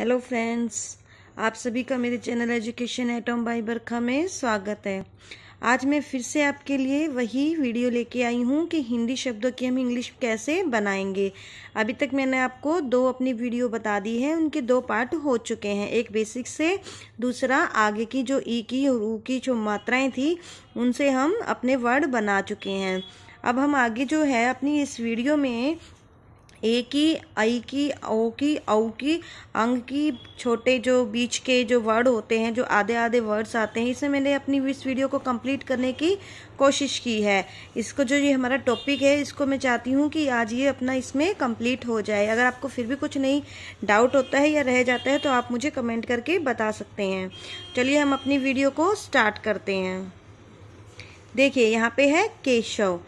hello friends आप सभी का मेरे channel education atom by Barkha में स्वागत है आज मैं फिर से आपके लिए वही वीडियो लेके आई हूँ कि हिंदी शब्दों की हम इंग्लिश कैसे बनाएंगे अभी तक मैंने आपको दो अपनी वीडियो बता दी है उनके दो पार्ट हो चुके हैं एक बेसिक से दूसरा आगे की जो ई e की और ऊ की जो मात्राएं थी उनसे हम अपने वर्ड बना चुके हैं अब हम आगे जो है अपनी इस वीडियो में ए की आई की ओ की औ की अंग की छोटे जो बीच के जो वर्ड होते हैं जो आधे आधे वर्ड्स आते हैं इसे मैंने अपनी इस वीडियो को कंप्लीट करने की कोशिश की है इसको जो ये हमारा टॉपिक है इसको मैं चाहती हूँ कि आज ये अपना इसमें कंप्लीट हो जाए अगर आपको फिर भी कुछ नहीं डाउट होता है या रह जाता है तो आप मुझे कमेंट करके बता सकते हैं चलिए हम अपनी वीडियो को स्टार्ट करते हैं देखिए यहाँ पे है केशव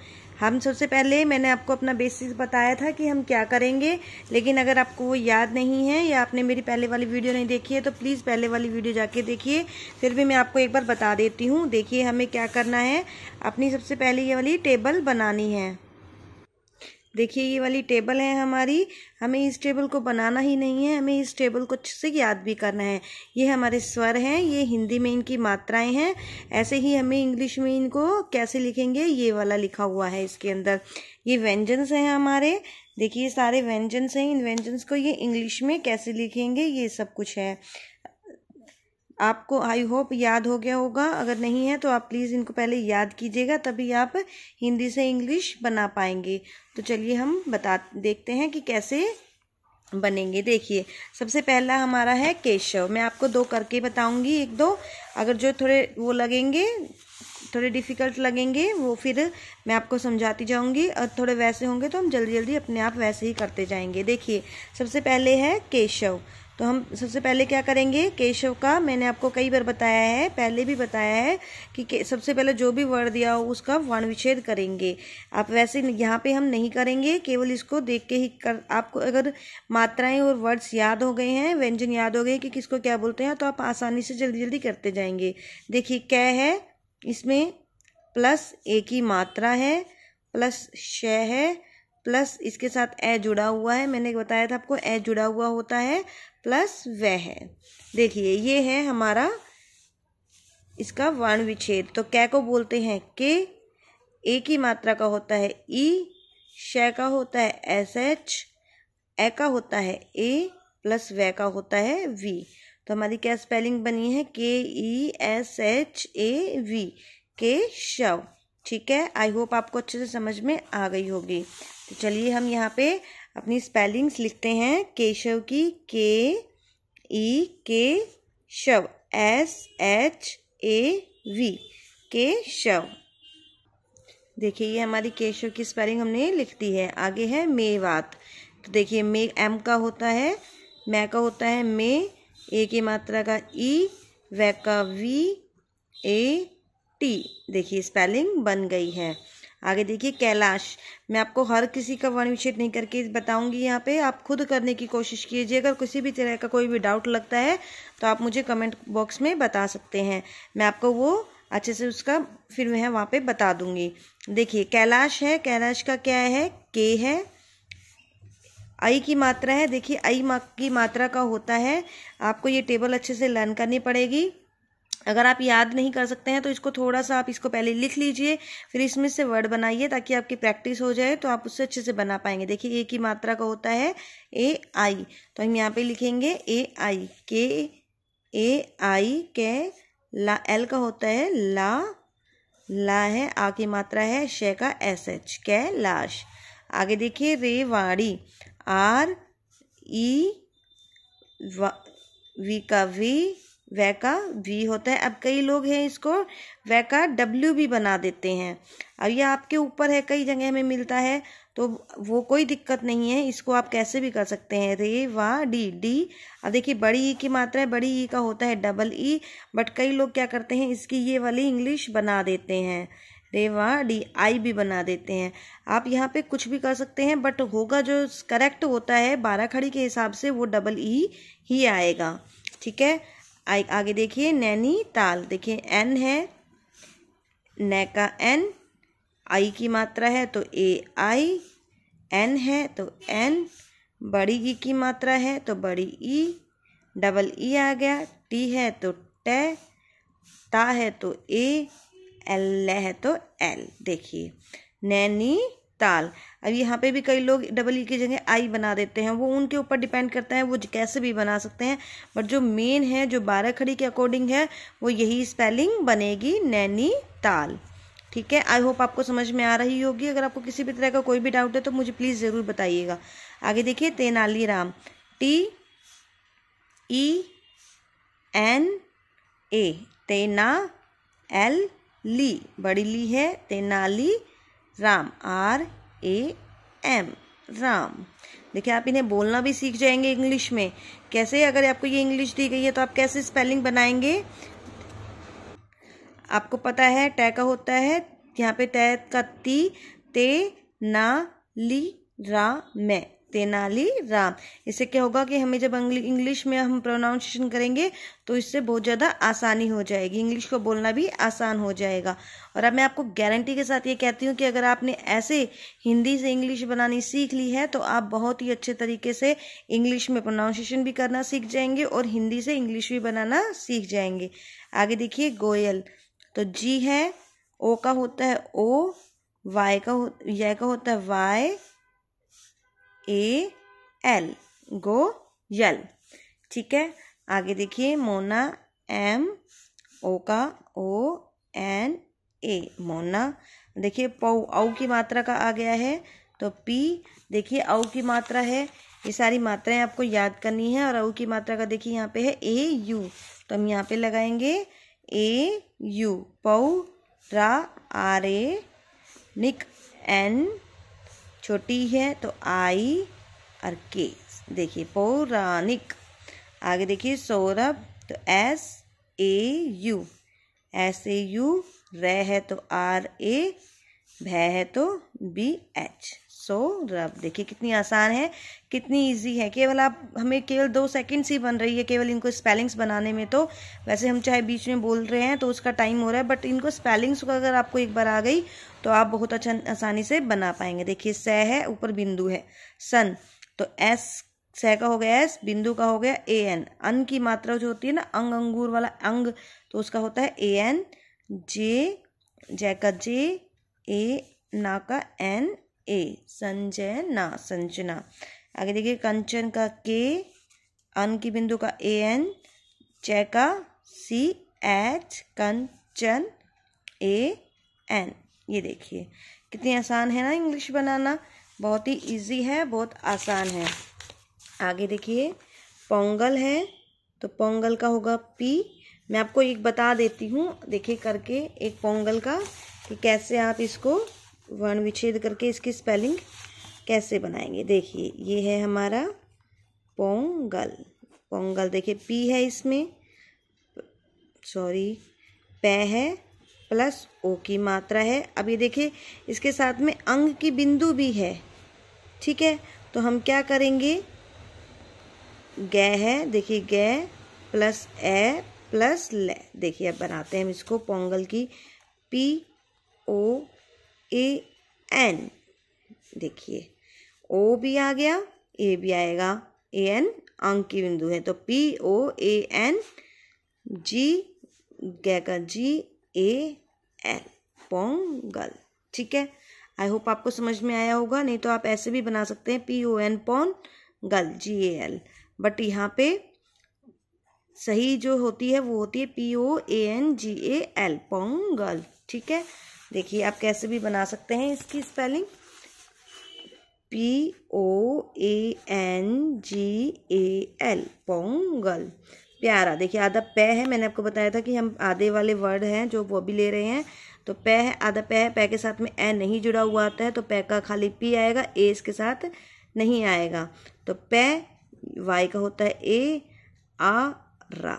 हम सबसे पहले मैंने आपको अपना बेसिक्स बताया था कि हम क्या करेंगे लेकिन अगर आपको वो याद नहीं है या आपने मेरी पहले वाली वीडियो नहीं देखी है तो प्लीज़ पहले वाली वीडियो जाके देखिए फिर भी मैं आपको एक बार बता देती हूँ देखिए हमें क्या करना है अपनी सबसे पहले ये वाली टेबल बनानी है देखिए ये वाली टेबल है हमारी हमें इस टेबल को बनाना ही नहीं है हमें इस टेबल को अच्छे से याद भी करना है ये हमारे स्वर हैं ये हिंदी में इनकी मात्राएं हैं ऐसे ही हमें इंग्लिश में इनको कैसे लिखेंगे ये वाला लिखा हुआ है इसके अंदर ये व्यंजन्स हैं हमारे देखिए ये सारे व्यंजन्स हैं इन व्यंजन्स को ये इंग्लिश में कैसे लिखेंगे ये सब कुछ है आपको आई होप याद हो गया होगा अगर नहीं है तो आप प्लीज़ इनको पहले याद कीजिएगा तभी आप हिंदी से इंग्लिश बना पाएंगे तो चलिए हम बता देखते हैं कि कैसे बनेंगे देखिए सबसे पहला हमारा है केशव मैं आपको दो करके बताऊंगी एक दो अगर जो थोड़े वो लगेंगे थोड़े डिफ़िकल्ट लगेंगे वो फिर मैं आपको समझाती जाऊंगी और थोड़े वैसे होंगे तो हम जल्दी जल्दी अपने आप वैसे ही करते जाएंगे देखिए सबसे पहले है केशव तो हम सबसे पहले क्या करेंगे केशव का मैंने आपको कई बार बताया है पहले भी बताया है कि सबसे पहले जो भी वर्ड दिया हो उसका वर्ण विच्छेद करेंगे आप वैसे यहाँ पे हम नहीं करेंगे केवल इसको देख के ही कर आपको अगर मात्राएं और वर्ड्स याद हो गए हैं व्यंजन याद हो गए कि किसको क्या बोलते हैं तो आप आसानी से जल्दी जल्दी करते जाएंगे देखिए कै है इसमें प्लस ए की मात्रा है प्लस श है प्लस इसके साथ ए जुड़ा हुआ है मैंने बताया था आपको ए जुड़ा हुआ होता है प्लस वह है देखिए ये है हमारा इसका वर्ण विच्छेद तो कै को बोलते हैं के ए की मात्रा का होता है ई श का होता है एस एच ए का होता है ए प्लस वे का होता है वी तो हमारी क्या स्पेलिंग बनी है K E S H A V के शव ठीक है आई होप आपको अच्छे से समझ में आ गई होगी तो चलिए हम यहाँ पे अपनी स्पेलिंग्स लिखते हैं केशव की के ई के शव एस एच ए वी के शव देखिए ये हमारी केशव की स्पेलिंग हमने लिख दी है आगे है मेवात तो देखिए मे एम का होता है मै का होता है मे ए की मात्रा का ई e, वै का वी ए टी देखिए स्पेलिंग बन गई है आगे देखिए कैलाश मैं आपको हर किसी का वर्ण विच्छेद नहीं करके बताऊंगी यहाँ पे आप खुद करने की कोशिश कीजिए अगर किसी भी तरह का कोई भी डाउट लगता है तो आप मुझे कमेंट बॉक्स में बता सकते हैं मैं आपको वो अच्छे से उसका फिर मैं वहाँ पे बता दूंगी देखिए कैलाश है कैलाश का क्या है के है आई की मात्रा है देखिए आई की मात्रा का होता है आपको ये टेबल अच्छे से लर्न करनी पड़ेगी अगर आप याद नहीं कर सकते हैं तो इसको थोड़ा सा आप इसको पहले लिख लीजिए फिर इसमें से वर्ड बनाइए ताकि आपकी प्रैक्टिस हो जाए तो आप उससे अच्छे से बना पाएंगे देखिए ए की मात्रा का होता है ए आई तो हम यहाँ पे लिखेंगे ए आई के ए आई के ला एल का होता है ला ला है आ की मात्रा है शे का एस एच कै लाश आगे देखिए रे वाड़ी आर ई वी का वी वै का वी होता है अब कई लोग हैं इसको वै का डब्ल्यू भी बना देते हैं अब ये आपके ऊपर है कई जगह में मिलता है तो वो कोई दिक्कत नहीं है इसको आप कैसे भी कर सकते हैं रे वा डी डी अब देखिए बड़ी ई की मात्रा है बड़ी ई का होता है डबल ई बट कई लोग क्या करते हैं इसकी ये वाली इंग्लिश बना देते हैं रे वा डी आई भी बना देते हैं आप यहाँ पे कुछ भी कर सकते हैं बट होगा जो करेक्ट होता है बारह खड़ी के हिसाब से वो डबल ई ही आएगा ठीक है आई आगे देखिए नैनी ताल देखिए एन है न का एन आई की मात्रा है तो ए आई एन है तो एन बड़ी ई की मात्रा है तो बड़ी ई डबल ई आ गया टी है तो ट ता है तो ए एल है तो एल देखिए नैनी ताल अब यहाँ पे भी कई लोग डबल ई e की जगह आई बना देते हैं वो उनके ऊपर डिपेंड करता है वो कैसे भी बना सकते हैं बट जो मेन है जो बारह खड़ी के अकॉर्डिंग है वो यही स्पेलिंग बनेगी नैनी ताल ठीक है आई होप आपको समझ में आ रही होगी अगर आपको किसी भी तरह का कोई भी डाउट है तो मुझे प्लीज़ ज़रूर बताइएगा आगे देखिए Tenali Ram T E e N A तेना एल ली बड़ी ली है Tenali Ram R A M Ram देखिए आप इन्हें बोलना भी सीख जाएंगे इंग्लिश में कैसे अगर आपको ये इंग्लिश दी गई है तो आप कैसे स्पेलिंग बनाएंगे आपको पता है टय का होता है यहाँ पे तय का ती ते ना ली रा मैं तेनाली राम इससे क्या होगा कि हमें जब इंग्लिश में हम प्रोनाउंसिएशन करेंगे तो इससे बहुत ज़्यादा आसानी हो जाएगी इंग्लिश को बोलना भी आसान हो जाएगा और अब मैं आपको गारंटी के साथ ये कहती हूँ कि अगर आपने ऐसे हिंदी से इंग्लिश बनानी सीख ली है तो आप बहुत ही अच्छे तरीके से इंग्लिश में प्रोनाउंसिएशन भी करना सीख जाएंगे और हिंदी से इंग्लिश भी बनाना सीख जाएंगे आगे देखिए गोयल तो जी है ओ का होता है ओ वाई का हो या का होता है वाई ए एल गो यल ठीक है आगे देखिए मोना एम ओ का ओ एन ए मोना देखिए पौ औ की मात्रा का आ गया है तो पी देखिए औ की मात्रा है ये सारी मात्राएं आपको याद करनी है और औ की मात्रा का देखिए यहाँ पे है ए यू तो हम यहाँ पे लगाएंगे ए यू पौ रा आर ए निक एन छोटी है तो आई और के देखिए पौराणिक आगे देखिए सौरभ तो S A U S A U रे है तो आर ए भय है तो बी एच सो रब देखिए कितनी आसान है कितनी इजी है केवल आप हमें केवल दो सेकंड्स ही बन रही है केवल इनको स्पेलिंग्स बनाने में तो वैसे हम चाहे बीच में बोल रहे हैं तो उसका टाइम हो रहा है बट इनको स्पेलिंग्स को अगर आपको एक बार आ गई तो आप बहुत अच्छा आसानी से बना पाएंगे देखिए स है ऊपर बिंदु है सन तो एस स का हो गया एस बिंदु का हो गया ए एन अन की मात्रा जो होती है ना अंग अंगूर वाला अंग तो उसका होता है ए एन जे जय का जे ए ना का एन ए संजय ना संजना आगे देखिए कंचन का के अन की बिंदु का ए एन चय का C H Kanchan A N ये देखिए कितनी आसान है ना इंग्लिश बनाना बहुत ही इजी है बहुत आसान है आगे देखिए पोंगल है तो पोंगल का होगा पी मैं आपको एक बता देती हूँ देखिए करके एक पोंगल का कि कैसे आप इसको वर्ण विच्छेद करके इसकी स्पेलिंग कैसे बनाएंगे देखिए ये है हमारा पोंगल पोंगल देखिए पी है इसमें सॉरी पै है प्लस ओ की मात्रा है अब ये देखिए इसके साथ में अंग की बिंदु भी है ठीक है तो हम क्या करेंगे गै है देखिए गै प्लस ए प्लस ल देखिए अब बनाते हैं हम इसको पोंगल की पी ओ ए एन देखिए ओ भी आ गया ए भी आएगा ए एन अंक की बिंदु है तो पी ओ ए एन जी गै का जी ए एन पोंगल ठीक है आई होप आपको समझ में आया होगा नहीं तो आप ऐसे भी बना सकते हैं पी ओ एन पोन गल जी ए एल बट यहाँ पे सही जो होती है वो होती है P O A N G A L Pongal ठीक है देखिए आप कैसे भी बना सकते हैं इसकी spelling P O A N G A L Pongal प्यारा देखिए आधा पै है मैंने आपको बताया था कि हम आधे वाले वर्ड हैं जो वो भी ले रहे हैं तो पै है आधा पै है पै के साथ में ए नहीं जुड़ा हुआ आता है तो पै का खाली पी आएगा ए इसके साथ नहीं आएगा तो पै वाई का होता है ए आ रा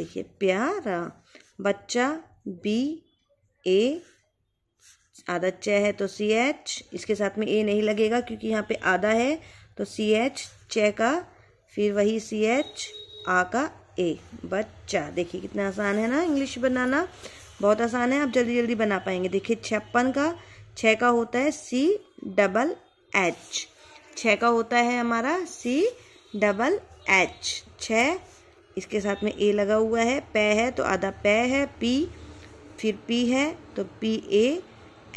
देखिए प्यारा बच्चा बी ए आधा च है तो सी एच इसके साथ में ए नहीं लगेगा क्योंकि यहाँ पे आधा है तो सी एच च का फिर वही सी एच आ का ए बच्चा देखिए कितना आसान है ना इंग्लिश बनाना बहुत आसान है आप जल्दी जल्दी बना पाएंगे देखिए छप्पन का छः का होता है सी डबल एच छः का होता है हमारा सी डबल एच छ इसके साथ में ए लगा हुआ है पै है तो आधा पै है पी फिर पी है तो पी ए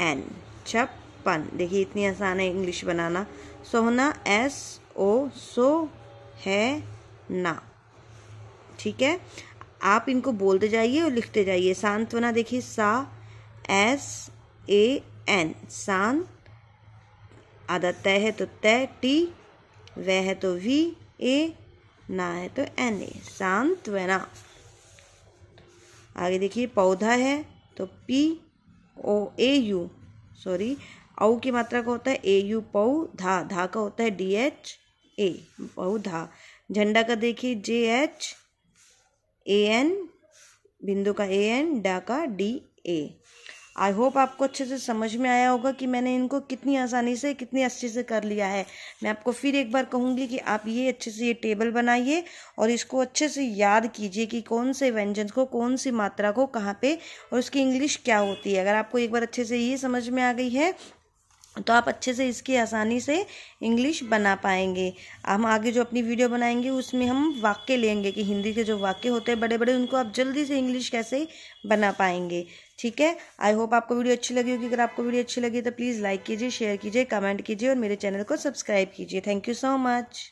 एन छप्पन देखिए इतनी आसान है इंग्लिश बनाना सोहना एस ओ सो है ना ठीक है आप इनको बोलते जाइए और लिखते जाइए सांत्वना देखिए सा एस ए एन सान आधा तय है तो तय टी वह है तो वी ए ना है तो एन ए सांत्वना आगे देखिए पौधा है तो P O A U sorry औ की मात्रा का होता है ए यू पौ धा धा का होता है डी एच ए पौ धा झंडा का देखिए जे एच ए एन बिंदु का ए एन डा का डी ए आई होप आपको अच्छे से समझ में आया होगा कि मैंने इनको कितनी आसानी से कितनी अच्छे से कर लिया है मैं आपको फिर एक बार कहूँगी कि आप ये अच्छे से ये टेबल बनाइए और इसको अच्छे से याद कीजिए कि कौन से व्यंजन को कौन सी मात्रा को कहाँ पे और उसकी इंग्लिश क्या होती है अगर आपको एक बार अच्छे से ये समझ में आ गई है तो आप अच्छे से इसकी आसानी से इंग्लिश बना पाएंगे हम आगे जो अपनी वीडियो बनाएंगे उसमें हम वाक्य लेंगे कि हिंदी के जो वाक्य होते हैं बड़े बड़े उनको आप जल्दी से इंग्लिश कैसे बना पाएंगे ठीक है आई होप आपको वीडियो अच्छी लगी होगी अगर आपको वीडियो अच्छी लगी तो प्लीज़ लाइक कीजिए शेयर कीजिए कमेंट कीजिए और मेरे चैनल को सब्सक्राइब कीजिए थैंक यू सो मच